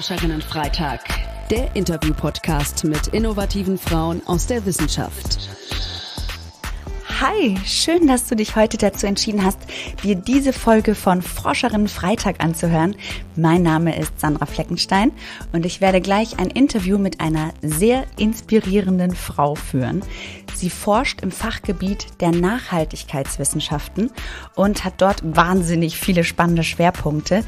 Forscherinnenfreitag. Der Interview-Podcast mit innovativen Frauen aus der Wissenschaft. Hi, schön, dass du dich heute dazu entschieden hast, dir diese Folge von Forscherin Freitag anzuhören. Mein Name ist Sandra Fleckenstein und ich werde gleich ein Interview mit einer sehr inspirierenden Frau führen. Sie forscht im Fachgebiet der Nachhaltigkeitswissenschaften und hat dort wahnsinnig viele spannende Schwerpunkte.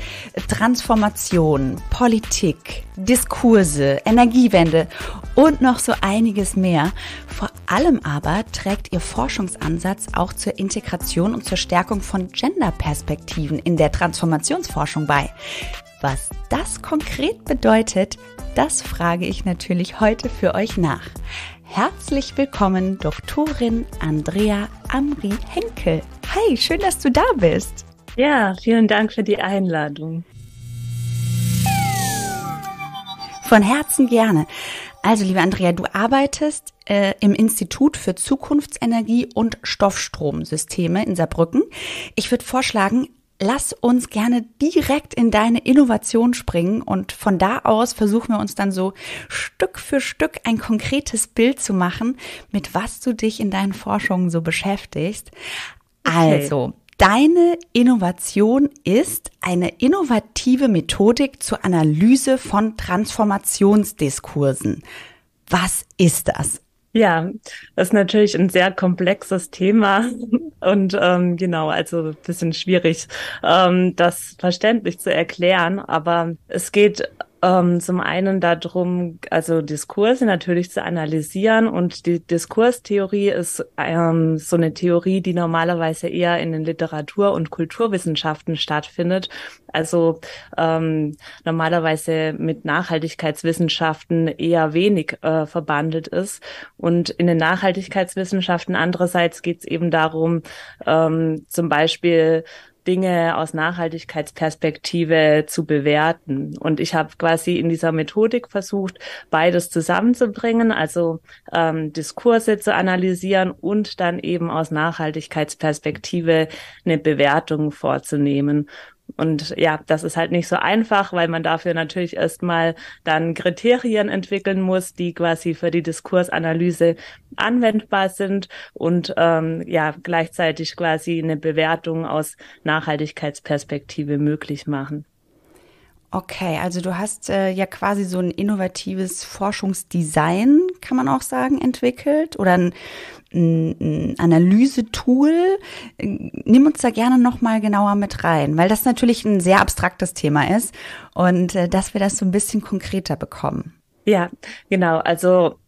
Transformation, Politik, Diskurse, Energiewende und noch so einiges mehr. Vor allem aber trägt ihr Forschungsansatz auch zur Integration und zur Stärkung von Genderperspektiven in der Transformationsforschung bei. Was das konkret bedeutet, das frage ich natürlich heute für euch nach. Herzlich willkommen, Doktorin Andrea Amri Henkel. Hi, schön, dass du da bist. Ja, vielen Dank für die Einladung. Von Herzen gerne. Also, liebe Andrea, du arbeitest äh, im Institut für Zukunftsenergie und Stoffstromsysteme in Saarbrücken. Ich würde vorschlagen, lass uns gerne direkt in deine Innovation springen und von da aus versuchen wir uns dann so Stück für Stück ein konkretes Bild zu machen, mit was du dich in deinen Forschungen so beschäftigst. Okay. Also, deine Innovation ist eine innovative Methodik zur Analyse von Transformationsdiskursen. Was ist das? Ja, das ist natürlich ein sehr komplexes Thema und ähm, genau, also bisschen schwierig, ähm, das verständlich zu erklären, aber es geht ähm, zum einen darum, also Diskurse natürlich zu analysieren und die Diskurstheorie ist ähm, so eine Theorie, die normalerweise eher in den Literatur- und Kulturwissenschaften stattfindet. Also ähm, normalerweise mit Nachhaltigkeitswissenschaften eher wenig äh, verbandelt ist. Und in den Nachhaltigkeitswissenschaften andererseits geht es eben darum, ähm, zum Beispiel Dinge aus Nachhaltigkeitsperspektive zu bewerten. Und ich habe quasi in dieser Methodik versucht, beides zusammenzubringen, also ähm, Diskurse zu analysieren und dann eben aus Nachhaltigkeitsperspektive eine Bewertung vorzunehmen. Und ja, das ist halt nicht so einfach, weil man dafür natürlich erstmal dann Kriterien entwickeln muss, die quasi für die Diskursanalyse anwendbar sind und ähm, ja gleichzeitig quasi eine Bewertung aus Nachhaltigkeitsperspektive möglich machen. Okay, also du hast äh, ja quasi so ein innovatives Forschungsdesign, kann man auch sagen, entwickelt oder ein, ein Analyse-Tool. Nimm uns da gerne nochmal genauer mit rein, weil das natürlich ein sehr abstraktes Thema ist und äh, dass wir das so ein bisschen konkreter bekommen. Ja, genau. Also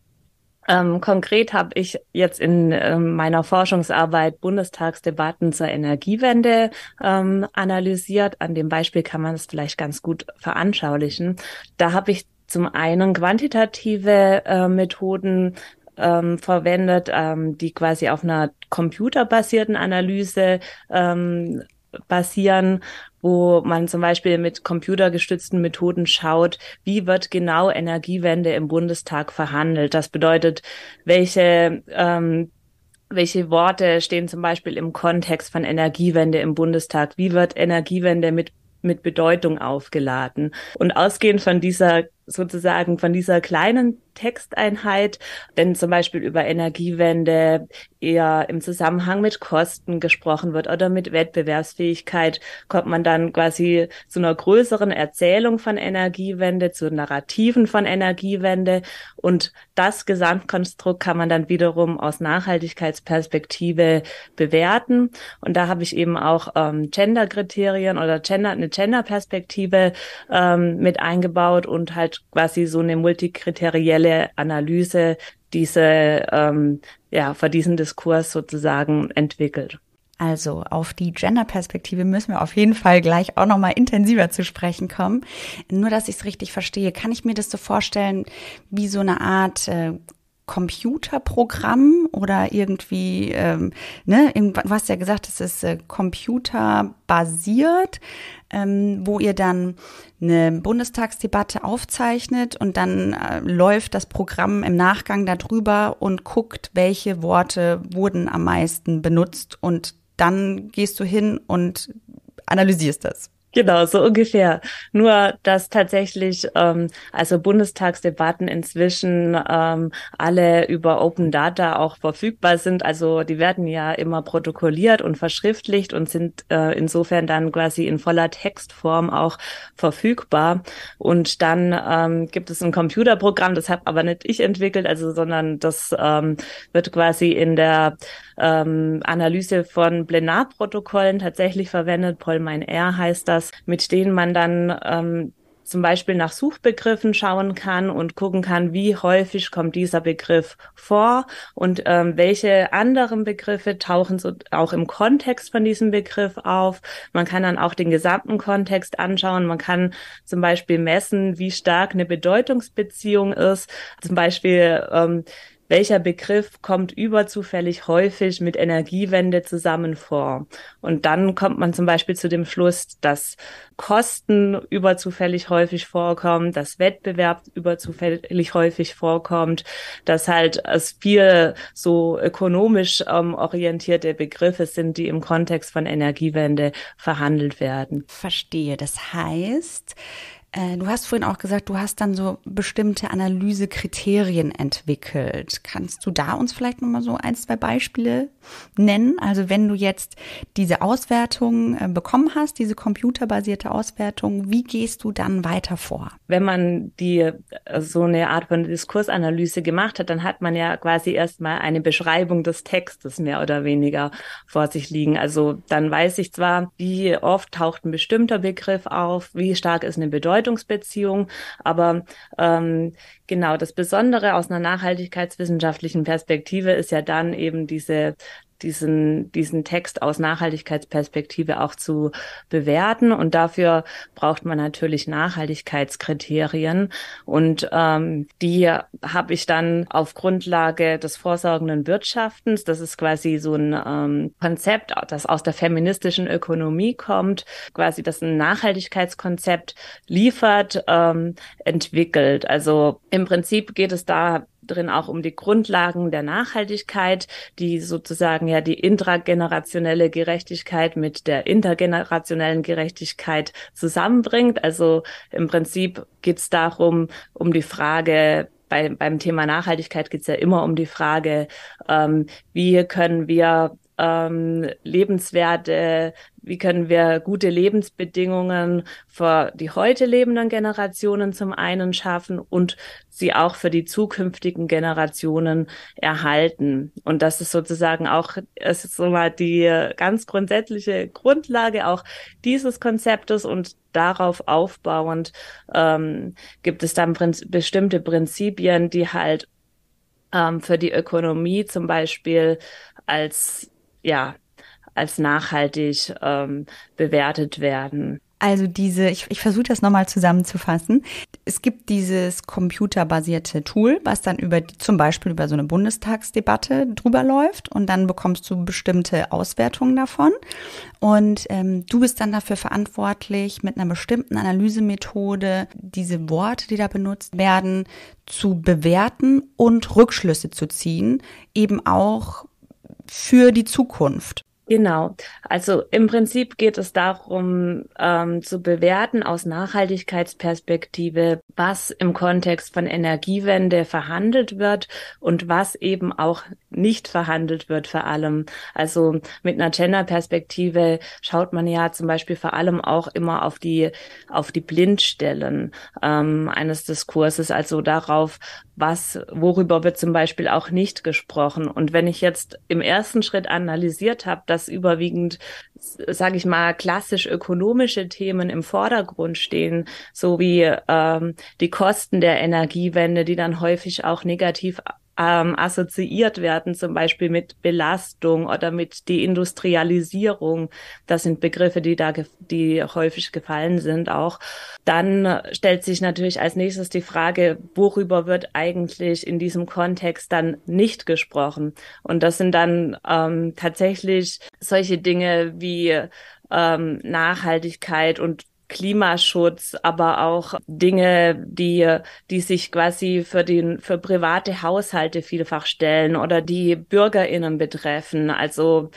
ähm, konkret habe ich jetzt in äh, meiner Forschungsarbeit Bundestagsdebatten zur Energiewende ähm, analysiert. An dem Beispiel kann man es vielleicht ganz gut veranschaulichen. Da habe ich zum einen quantitative äh, Methoden ähm, verwendet, ähm, die quasi auf einer computerbasierten Analyse ähm, basieren, wo man zum Beispiel mit computergestützten Methoden schaut, wie wird genau Energiewende im Bundestag verhandelt. Das bedeutet, welche ähm, welche Worte stehen zum Beispiel im Kontext von Energiewende im Bundestag? Wie wird Energiewende mit mit Bedeutung aufgeladen? Und ausgehend von dieser sozusagen von dieser kleinen Texteinheit, wenn zum Beispiel über Energiewende eher im Zusammenhang mit Kosten gesprochen wird oder mit Wettbewerbsfähigkeit, kommt man dann quasi zu einer größeren Erzählung von Energiewende, zu Narrativen von Energiewende. Und das Gesamtkonstrukt kann man dann wiederum aus Nachhaltigkeitsperspektive bewerten. Und da habe ich eben auch ähm, Gender-Kriterien oder Gender, eine Gender-Perspektive ähm, mit eingebaut und halt quasi so eine multikriterielle strukturelle Analyse diese, ähm, ja, für diesen Diskurs sozusagen entwickelt. Also auf die Gender-Perspektive müssen wir auf jeden Fall gleich auch nochmal intensiver zu sprechen kommen. Nur, dass ich es richtig verstehe, kann ich mir das so vorstellen wie so eine Art äh, Computerprogramm oder irgendwie, ähm, ne, du hast ja gesagt, es ist äh, computerbasiert, ähm, wo ihr dann eine Bundestagsdebatte aufzeichnet und dann äh, läuft das Programm im Nachgang darüber und guckt, welche Worte wurden am meisten benutzt und dann gehst du hin und analysierst das. Genau, so ungefähr. Nur, dass tatsächlich ähm, also Bundestagsdebatten inzwischen ähm, alle über Open Data auch verfügbar sind. Also die werden ja immer protokolliert und verschriftlicht und sind äh, insofern dann quasi in voller Textform auch verfügbar. Und dann ähm, gibt es ein Computerprogramm, das habe aber nicht ich entwickelt, also sondern das ähm, wird quasi in der ähm, Analyse von Plenarprotokollen tatsächlich verwendet. Paul Mein R heißt das Features, mit denen man dann ähm, zum Beispiel nach Suchbegriffen schauen kann und gucken kann, wie häufig kommt dieser Begriff vor und ähm, welche anderen Begriffe tauchen so auch im Kontext von diesem Begriff auf. Man kann dann auch den gesamten Kontext anschauen. Man kann zum Beispiel messen, wie stark eine Bedeutungsbeziehung ist. Zum Beispiel ähm, welcher Begriff kommt überzufällig häufig mit Energiewende zusammen vor. Und dann kommt man zum Beispiel zu dem Schluss, dass Kosten überzufällig häufig vorkommen, dass Wettbewerb überzufällig häufig vorkommt, dass halt es viel so ökonomisch ähm, orientierte Begriffe sind, die im Kontext von Energiewende verhandelt werden. Verstehe. Das heißt, äh, du hast vorhin auch gesagt, du hast dann so bestimmte Analysekriterien entwickelt. Kannst du da uns vielleicht nochmal so ein, zwei Beispiele nennen? Also wenn du jetzt diese Auswertung äh, bekommen hast, diese computerbasierte Auswertung, wie gehst du dann weiter vor? Wenn man die, äh, so eine Art von Diskursanalyse gemacht hat, dann hat man ja quasi erstmal eine Beschreibung des Textes mehr oder weniger vor sich liegen. Also dann weiß ich zwar, wie oft taucht ein bestimmter Begriff auf, wie stark ist eine Bedeutung Bedeutungsbeziehung, aber ähm, Genau, das Besondere aus einer nachhaltigkeitswissenschaftlichen Perspektive ist ja dann eben diese diesen, diesen Text aus Nachhaltigkeitsperspektive auch zu bewerten. Und dafür braucht man natürlich Nachhaltigkeitskriterien. Und ähm, die habe ich dann auf Grundlage des vorsorgenden Wirtschaftens, das ist quasi so ein ähm, Konzept, das aus der feministischen Ökonomie kommt, quasi das ein Nachhaltigkeitskonzept liefert, ähm, entwickelt. Also im Prinzip geht es da drin auch um die Grundlagen der Nachhaltigkeit, die sozusagen ja die intragenerationelle Gerechtigkeit mit der intergenerationellen Gerechtigkeit zusammenbringt. Also im Prinzip geht es darum, um die Frage, bei, beim Thema Nachhaltigkeit geht es ja immer um die Frage, ähm, wie können wir ähm, lebenswerte, wie können wir gute Lebensbedingungen für die heute lebenden Generationen zum einen schaffen und sie auch für die zukünftigen Generationen erhalten. Und das ist sozusagen auch, es ist so mal die ganz grundsätzliche Grundlage auch dieses Konzeptes und darauf aufbauend ähm, gibt es dann prinz bestimmte Prinzipien, die halt ähm, für die Ökonomie zum Beispiel als ja, als nachhaltig ähm, bewertet werden. Also diese, ich, ich versuche das nochmal zusammenzufassen. Es gibt dieses computerbasierte Tool, was dann über die, zum Beispiel über so eine Bundestagsdebatte drüber läuft und dann bekommst du bestimmte Auswertungen davon. Und ähm, du bist dann dafür verantwortlich, mit einer bestimmten Analysemethode diese Worte, die da benutzt werden, zu bewerten und Rückschlüsse zu ziehen, eben auch für die Zukunft? Genau. Also im Prinzip geht es darum, ähm, zu bewerten aus Nachhaltigkeitsperspektive, was im Kontext von Energiewende verhandelt wird und was eben auch nicht verhandelt wird vor allem. Also mit einer Gender-Perspektive schaut man ja zum Beispiel vor allem auch immer auf die auf die Blindstellen ähm, eines Diskurses, also darauf, was worüber wird zum Beispiel auch nicht gesprochen. Und wenn ich jetzt im ersten Schritt analysiert habe, dass überwiegend, sage ich mal, klassisch ökonomische Themen im Vordergrund stehen, so wie ähm, die Kosten der Energiewende, die dann häufig auch negativ ähm, assoziiert werden, zum Beispiel mit Belastung oder mit Deindustrialisierung. Das sind Begriffe, die da, die häufig gefallen sind auch. Dann stellt sich natürlich als nächstes die Frage, worüber wird eigentlich in diesem Kontext dann nicht gesprochen? Und das sind dann ähm, tatsächlich solche Dinge wie ähm, Nachhaltigkeit und Klimaschutz, aber auch Dinge, die, die sich quasi für den, für private Haushalte vielfach stellen oder die BürgerInnen betreffen. Also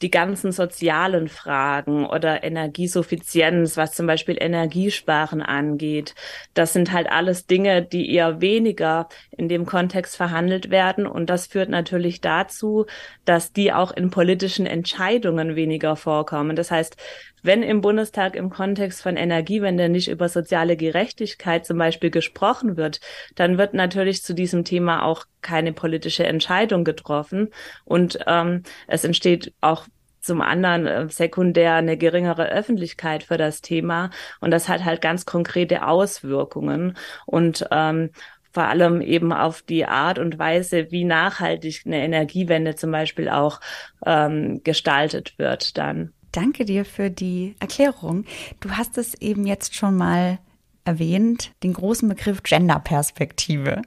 die ganzen sozialen Fragen oder Energiesuffizienz, was zum Beispiel Energiesparen angeht. Das sind halt alles Dinge, die eher weniger in dem Kontext verhandelt werden. Und das führt natürlich dazu, dass die auch in politischen Entscheidungen weniger vorkommen. Das heißt, wenn im Bundestag im Kontext von Energiewende nicht über soziale Gerechtigkeit zum Beispiel gesprochen wird, dann wird natürlich zu diesem Thema auch keine politische Entscheidung getroffen und ähm, es entsteht auch zum anderen äh, sekundär eine geringere Öffentlichkeit für das Thema und das hat halt ganz konkrete Auswirkungen und ähm, vor allem eben auf die Art und Weise, wie nachhaltig eine Energiewende zum Beispiel auch ähm, gestaltet wird dann danke dir für die Erklärung. Du hast es eben jetzt schon mal erwähnt, den großen Begriff Genderperspektive.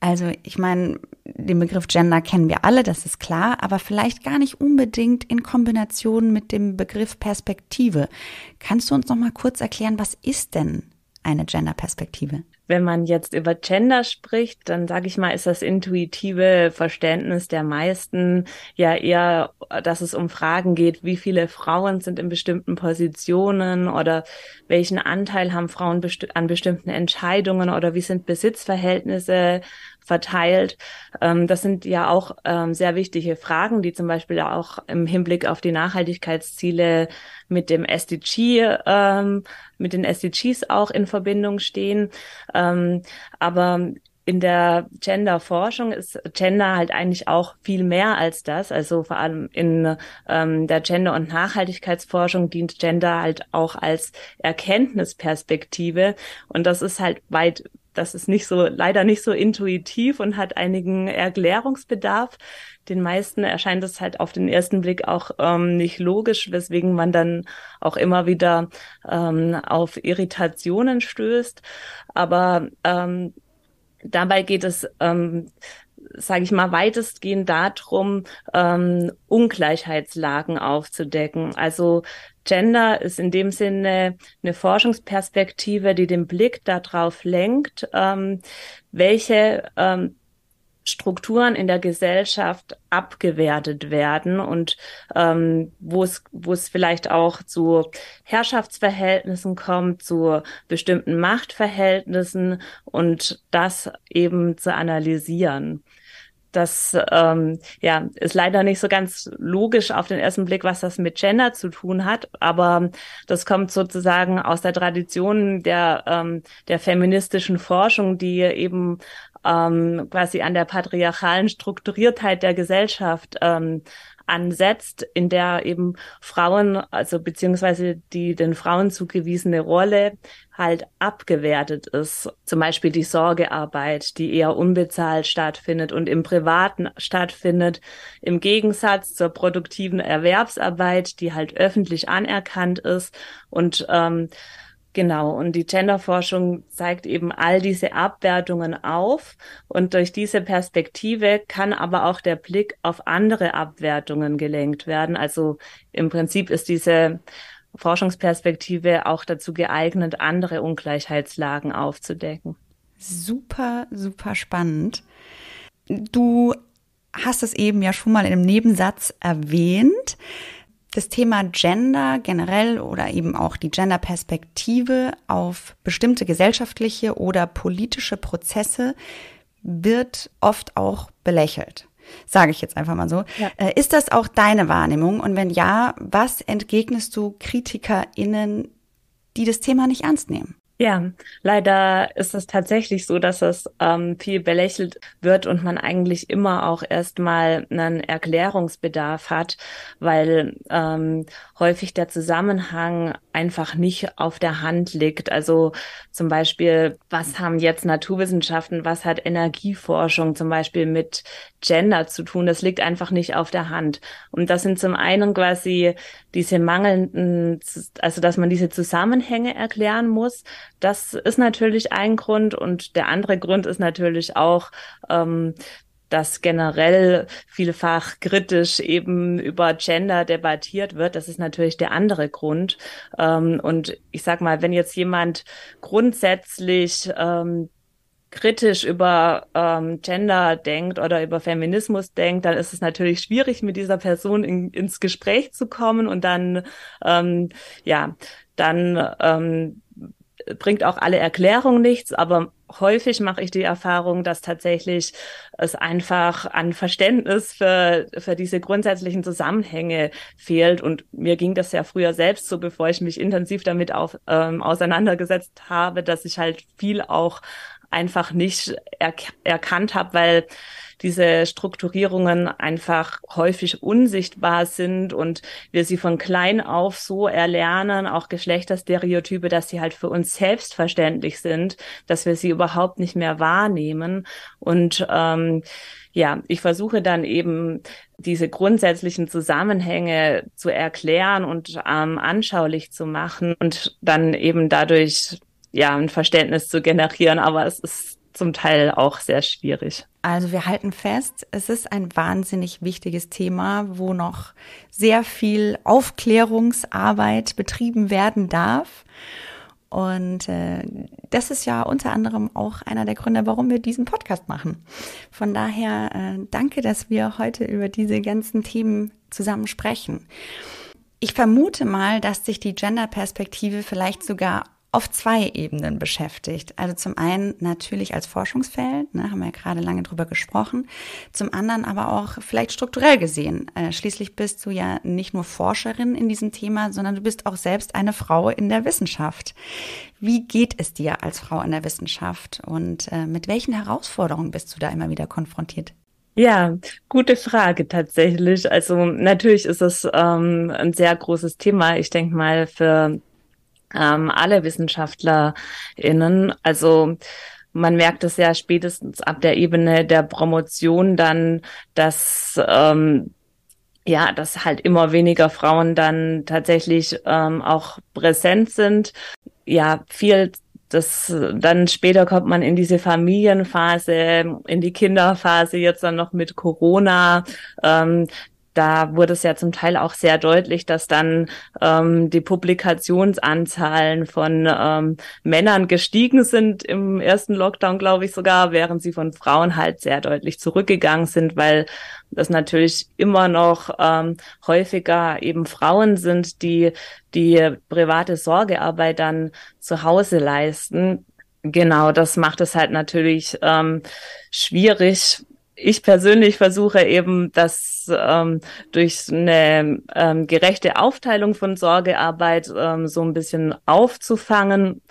Also ich meine, den Begriff Gender kennen wir alle, das ist klar, aber vielleicht gar nicht unbedingt in Kombination mit dem Begriff Perspektive. Kannst du uns noch mal kurz erklären, was ist denn eine Genderperspektive? Wenn man jetzt über Gender spricht, dann sage ich mal, ist das intuitive Verständnis der meisten ja eher, dass es um Fragen geht, wie viele Frauen sind in bestimmten Positionen oder welchen Anteil haben Frauen besti an bestimmten Entscheidungen oder wie sind Besitzverhältnisse verteilt? Ähm, das sind ja auch ähm, sehr wichtige Fragen, die zum Beispiel auch im Hinblick auf die Nachhaltigkeitsziele mit dem SDG, ähm, mit den SDGs auch in Verbindung stehen. Ähm, aber in der Gender-Forschung ist Gender halt eigentlich auch viel mehr als das. Also vor allem in ähm, der Gender- und Nachhaltigkeitsforschung dient Gender halt auch als Erkenntnisperspektive. Und das ist halt weit das ist nicht so, leider nicht so intuitiv und hat einigen Erklärungsbedarf. Den meisten erscheint es halt auf den ersten Blick auch ähm, nicht logisch, weswegen man dann auch immer wieder ähm, auf Irritationen stößt. Aber ähm, dabei geht es ähm, sage ich mal, weitestgehend darum, ähm, Ungleichheitslagen aufzudecken. Also Gender ist in dem Sinne eine Forschungsperspektive, die den Blick darauf lenkt, ähm, welche ähm, Strukturen in der Gesellschaft abgewertet werden und ähm, wo es wo es vielleicht auch zu Herrschaftsverhältnissen kommt, zu bestimmten Machtverhältnissen und das eben zu analysieren das ähm, ja ist leider nicht so ganz logisch auf den ersten Blick, was das mit Gender zu tun hat, aber das kommt sozusagen aus der Tradition der ähm, der feministischen Forschung, die eben ähm, quasi an der patriarchalen Strukturiertheit der Gesellschaft ähm, ansetzt, in der eben Frauen, also beziehungsweise die den Frauen zugewiesene Rolle halt abgewertet ist. Zum Beispiel die Sorgearbeit, die eher unbezahlt stattfindet und im Privaten stattfindet, im Gegensatz zur produktiven Erwerbsarbeit, die halt öffentlich anerkannt ist und ähm, Genau, und die Genderforschung zeigt eben all diese Abwertungen auf und durch diese Perspektive kann aber auch der Blick auf andere Abwertungen gelenkt werden. Also im Prinzip ist diese Forschungsperspektive auch dazu geeignet, andere Ungleichheitslagen aufzudecken. Super, super spannend. Du hast es eben ja schon mal in einem Nebensatz erwähnt das Thema Gender generell oder eben auch die Genderperspektive auf bestimmte gesellschaftliche oder politische Prozesse wird oft auch belächelt. Sage ich jetzt einfach mal so. Ja. Äh, ist das auch deine Wahrnehmung? Und wenn ja, was entgegnest du KritikerInnen, die das Thema nicht ernst nehmen? Ja, leider ist es tatsächlich so, dass es ähm, viel belächelt wird und man eigentlich immer auch erstmal einen Erklärungsbedarf hat, weil ähm, häufig der Zusammenhang einfach nicht auf der Hand liegt. Also zum Beispiel, was haben jetzt Naturwissenschaften, was hat Energieforschung zum Beispiel mit Gender zu tun. Das liegt einfach nicht auf der Hand. Und das sind zum einen quasi diese mangelnden, also dass man diese Zusammenhänge erklären muss. Das ist natürlich ein Grund. Und der andere Grund ist natürlich auch, ähm, dass generell vielfach kritisch eben über Gender debattiert wird. Das ist natürlich der andere Grund. Ähm, und ich sag mal, wenn jetzt jemand grundsätzlich ähm, kritisch über ähm, Gender denkt oder über Feminismus denkt, dann ist es natürlich schwierig, mit dieser Person in, ins Gespräch zu kommen und dann, ähm, ja, dann ähm, bringt auch alle Erklärung nichts, aber häufig mache ich die Erfahrung, dass tatsächlich es einfach an Verständnis für, für diese grundsätzlichen Zusammenhänge fehlt. Und mir ging das ja früher selbst so, bevor ich mich intensiv damit auf, ähm, auseinandergesetzt habe, dass ich halt viel auch einfach nicht erk erkannt habe, weil diese Strukturierungen einfach häufig unsichtbar sind und wir sie von klein auf so erlernen, auch Geschlechterstereotype, dass sie halt für uns selbstverständlich sind, dass wir sie überhaupt nicht mehr wahrnehmen. Und ähm, ja, ich versuche dann eben diese grundsätzlichen Zusammenhänge zu erklären und ähm, anschaulich zu machen und dann eben dadurch ja, ein Verständnis zu generieren, aber es ist zum Teil auch sehr schwierig. Also wir halten fest, es ist ein wahnsinnig wichtiges Thema, wo noch sehr viel Aufklärungsarbeit betrieben werden darf. Und äh, das ist ja unter anderem auch einer der Gründe, warum wir diesen Podcast machen. Von daher äh, danke, dass wir heute über diese ganzen Themen zusammen sprechen. Ich vermute mal, dass sich die Gender-Perspektive vielleicht sogar auf zwei Ebenen beschäftigt. Also zum einen natürlich als Forschungsfeld, ne, haben wir ja gerade lange drüber gesprochen, zum anderen aber auch vielleicht strukturell gesehen. Äh, schließlich bist du ja nicht nur Forscherin in diesem Thema, sondern du bist auch selbst eine Frau in der Wissenschaft. Wie geht es dir als Frau in der Wissenschaft und äh, mit welchen Herausforderungen bist du da immer wieder konfrontiert? Ja, gute Frage tatsächlich. Also natürlich ist es ähm, ein sehr großes Thema. Ich denke mal, für ähm, alle WissenschaftlerInnen. Also man merkt es ja spätestens ab der Ebene der Promotion dann, dass ähm, ja, dass halt immer weniger Frauen dann tatsächlich ähm, auch präsent sind. Ja, viel das dann später kommt man in diese Familienphase, in die Kinderphase, jetzt dann noch mit Corona. Ähm, da wurde es ja zum Teil auch sehr deutlich, dass dann ähm, die Publikationsanzahlen von ähm, Männern gestiegen sind im ersten Lockdown, glaube ich sogar, während sie von Frauen halt sehr deutlich zurückgegangen sind, weil das natürlich immer noch ähm, häufiger eben Frauen sind, die die private Sorgearbeit dann zu Hause leisten. Genau, das macht es halt natürlich ähm, schwierig, ich persönlich versuche eben, dass ähm, durch eine ähm, gerechte Aufteilung von Sorgearbeit ähm, so ein bisschen aufzufangen,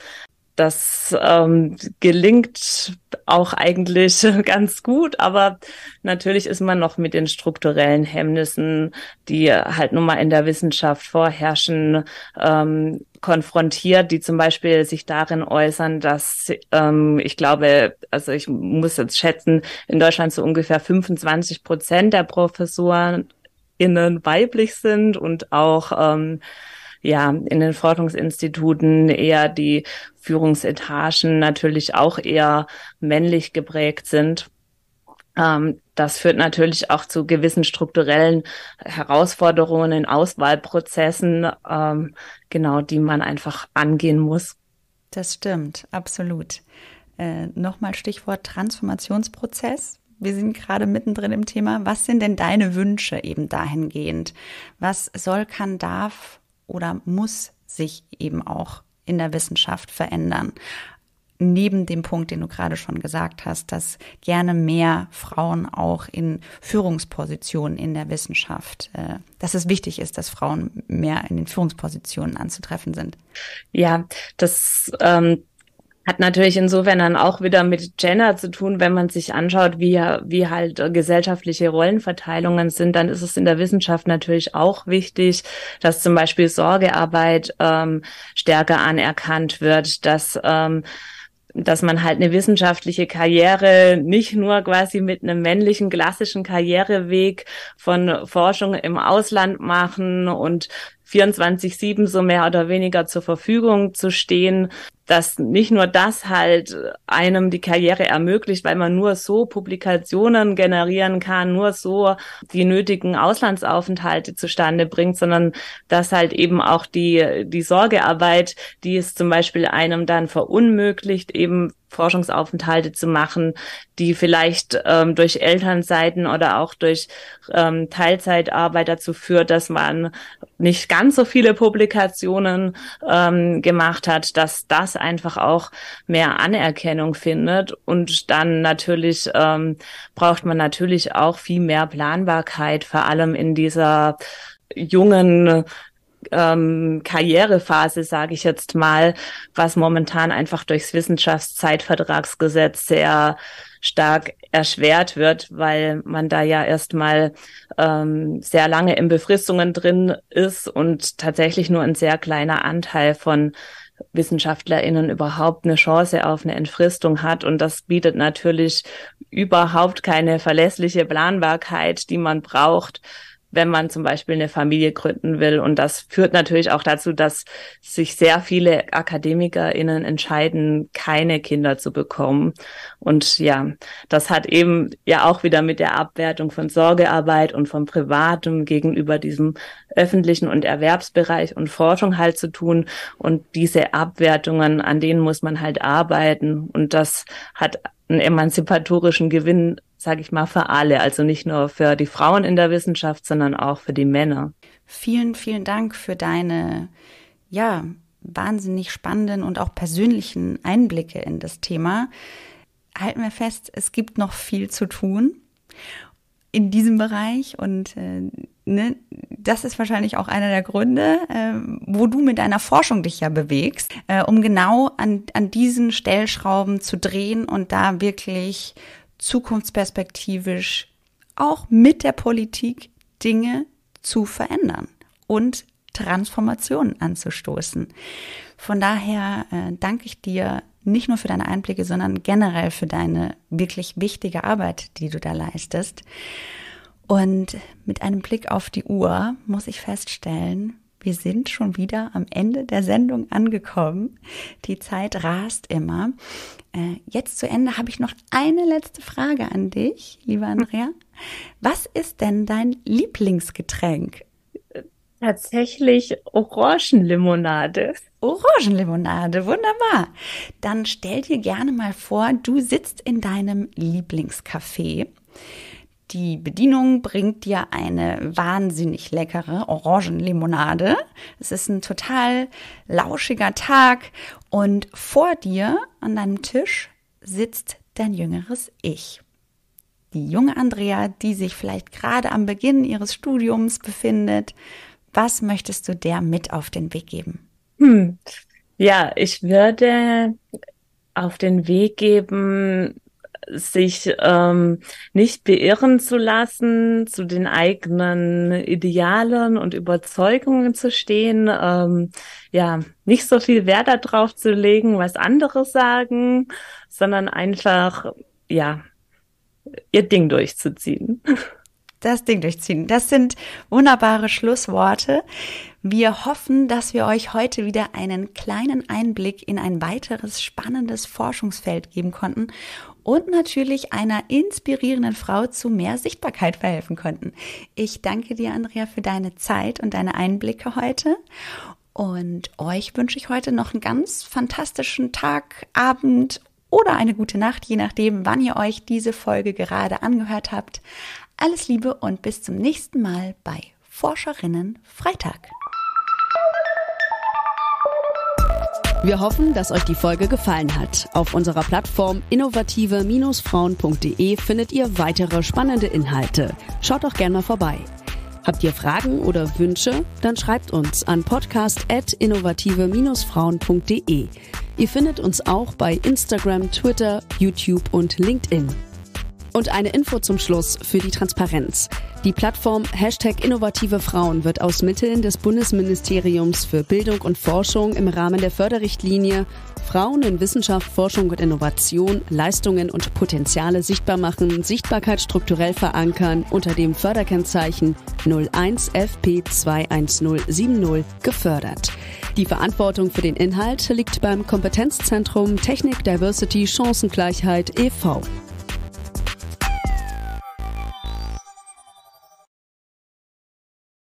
das ähm, gelingt auch eigentlich ganz gut, aber natürlich ist man noch mit den strukturellen Hemmnissen, die halt nun mal in der Wissenschaft vorherrschen, ähm, konfrontiert, die zum Beispiel sich darin äußern, dass ähm, ich glaube, also ich muss jetzt schätzen, in Deutschland so ungefähr 25 Prozent der Professoren innen weiblich sind und auch ähm, ja in den Forschungsinstituten eher die Führungsetagen natürlich auch eher männlich geprägt sind. Ähm, das führt natürlich auch zu gewissen strukturellen Herausforderungen in Auswahlprozessen, ähm, genau, die man einfach angehen muss. Das stimmt, absolut. Äh, Nochmal Stichwort Transformationsprozess. Wir sind gerade mittendrin im Thema. Was sind denn deine Wünsche eben dahingehend? Was soll, kann, darf oder muss sich eben auch in der Wissenschaft verändern. Neben dem Punkt, den du gerade schon gesagt hast, dass gerne mehr Frauen auch in Führungspositionen in der Wissenschaft, äh, dass es wichtig ist, dass Frauen mehr in den Führungspositionen anzutreffen sind. Ja, das ähm, hat natürlich insofern dann auch wieder mit Gender zu tun, wenn man sich anschaut, wie, wie halt gesellschaftliche Rollenverteilungen sind, dann ist es in der Wissenschaft natürlich auch wichtig, dass zum Beispiel Sorgearbeit ähm, stärker anerkannt wird, dass ähm, dass man halt eine wissenschaftliche Karriere nicht nur quasi mit einem männlichen klassischen Karriereweg von Forschung im Ausland machen und 24-7 so mehr oder weniger zur Verfügung zu stehen, dass nicht nur das halt einem die Karriere ermöglicht, weil man nur so Publikationen generieren kann, nur so die nötigen Auslandsaufenthalte zustande bringt, sondern dass halt eben auch die, die Sorgearbeit, die es zum Beispiel einem dann verunmöglicht, eben Forschungsaufenthalte zu machen, die vielleicht ähm, durch Elternseiten oder auch durch ähm, Teilzeitarbeit dazu führt, dass man nicht ganz so viele Publikationen ähm, gemacht hat, dass das einfach auch mehr Anerkennung findet. Und dann natürlich ähm, braucht man natürlich auch viel mehr Planbarkeit, vor allem in dieser jungen ähm, Karrierephase, sage ich jetzt mal, was momentan einfach durchs Wissenschaftszeitvertragsgesetz sehr stark erschwert wird, weil man da ja erstmal ähm, sehr lange in Befristungen drin ist und tatsächlich nur ein sehr kleiner Anteil von WissenschaftlerInnen überhaupt eine Chance auf eine Entfristung hat. Und das bietet natürlich überhaupt keine verlässliche Planbarkeit, die man braucht, wenn man zum Beispiel eine Familie gründen will. Und das führt natürlich auch dazu, dass sich sehr viele AkademikerInnen entscheiden, keine Kinder zu bekommen. Und ja, das hat eben ja auch wieder mit der Abwertung von Sorgearbeit und von Privatem gegenüber diesem öffentlichen und Erwerbsbereich und Forschung halt zu tun. Und diese Abwertungen, an denen muss man halt arbeiten. Und das hat einen emanzipatorischen Gewinn, sage ich mal, für alle. Also nicht nur für die Frauen in der Wissenschaft, sondern auch für die Männer. Vielen, vielen Dank für deine, ja, wahnsinnig spannenden und auch persönlichen Einblicke in das Thema. Halten wir fest, es gibt noch viel zu tun in diesem Bereich und äh, ne, das ist wahrscheinlich auch einer der Gründe, äh, wo du mit deiner Forschung dich ja bewegst, äh, um genau an, an diesen Stellschrauben zu drehen und da wirklich zukunftsperspektivisch auch mit der Politik Dinge zu verändern und Transformationen anzustoßen. Von daher äh, danke ich dir nicht nur für deine Einblicke, sondern generell für deine wirklich wichtige Arbeit, die du da leistest. Und mit einem Blick auf die Uhr muss ich feststellen, wir sind schon wieder am Ende der Sendung angekommen. Die Zeit rast immer. Äh, jetzt zu Ende habe ich noch eine letzte Frage an dich, lieber Andrea. Was ist denn dein Lieblingsgetränk? Tatsächlich Orangenlimonade. Orangenlimonade, wunderbar. Dann stell dir gerne mal vor, du sitzt in deinem Lieblingscafé. Die Bedienung bringt dir eine wahnsinnig leckere Orangenlimonade. Es ist ein total lauschiger Tag und vor dir an deinem Tisch sitzt dein jüngeres Ich. Die junge Andrea, die sich vielleicht gerade am Beginn ihres Studiums befindet, was möchtest du der mit auf den Weg geben? Hm. Ja, ich würde auf den Weg geben, sich ähm, nicht beirren zu lassen, zu den eigenen Idealen und Überzeugungen zu stehen, ähm, ja, nicht so viel Wert darauf zu legen, was andere sagen, sondern einfach, ja, ihr Ding durchzuziehen. das Ding durchziehen. Das sind wunderbare Schlussworte. Wir hoffen, dass wir euch heute wieder einen kleinen Einblick in ein weiteres spannendes Forschungsfeld geben konnten und natürlich einer inspirierenden Frau zu mehr Sichtbarkeit verhelfen konnten. Ich danke dir, Andrea, für deine Zeit und deine Einblicke heute. Und euch wünsche ich heute noch einen ganz fantastischen Tag, Abend oder eine gute Nacht, je nachdem, wann ihr euch diese Folge gerade angehört habt. Alles Liebe und bis zum nächsten Mal bei Forscherinnen Freitag. Wir hoffen, dass euch die Folge gefallen hat. Auf unserer Plattform innovative-frauen.de findet ihr weitere spannende Inhalte. Schaut doch gerne mal vorbei. Habt ihr Fragen oder Wünsche? Dann schreibt uns an podcast.innovative-frauen.de. Ihr findet uns auch bei Instagram, Twitter, YouTube und LinkedIn. Und eine Info zum Schluss für die Transparenz. Die Plattform Hashtag Innovative Frauen wird aus Mitteln des Bundesministeriums für Bildung und Forschung im Rahmen der Förderrichtlinie Frauen in Wissenschaft, Forschung und Innovation, Leistungen und Potenziale sichtbar machen, Sichtbarkeit strukturell verankern unter dem Förderkennzeichen 01 FP21070 gefördert. Die Verantwortung für den Inhalt liegt beim Kompetenzzentrum Technik Diversity Chancengleichheit e.V.